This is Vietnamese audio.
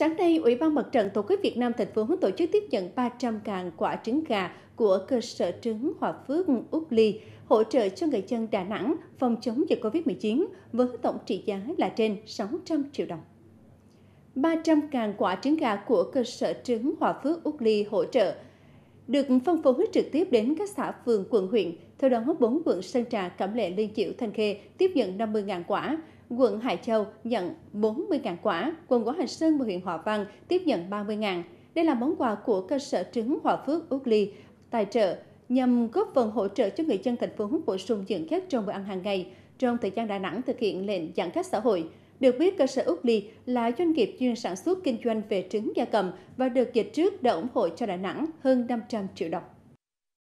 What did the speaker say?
Sáng nay, Ủy ban Mặt trận Tổ quốc Việt Nam thành phố tổ chức tiếp nhận 300.000 quả trứng gà của cơ sở trứng Hòa Phước Úc Ly hỗ trợ cho người dân Đà Nẵng phòng chống dịch COVID-19 với tổng trị giá là trên 600 triệu đồng. 300.000 quả trứng gà của cơ sở trứng Hòa Phước Úc Ly hỗ trợ được phân phối trực tiếp đến các xã phường quận huyện. Theo đó, 4 quận Sơn Trà, Cẩm Lệ, Liên Chiểu, Thanh Khê tiếp nhận 50.000 quả, quận Hải Châu nhận 40.000 quả, quận Võ Hành Sơn và huyện Hòa Vang tiếp nhận 30.000. Đây là món quà của cơ sở trứng Hòa Phước Úc Ly tài trợ nhằm góp phần hỗ trợ cho người dân thành phố bổ sung dưỡng chất trong bữa ăn hàng ngày trong thời gian Đà Nẵng thực hiện lệnh giãn cách xã hội. Được biết, cơ sở Úc Ly là doanh nghiệp chuyên sản xuất kinh doanh về trứng gia cầm và được dịch trước đã ủng hộ cho Đà Nẵng hơn 500 triệu đồng.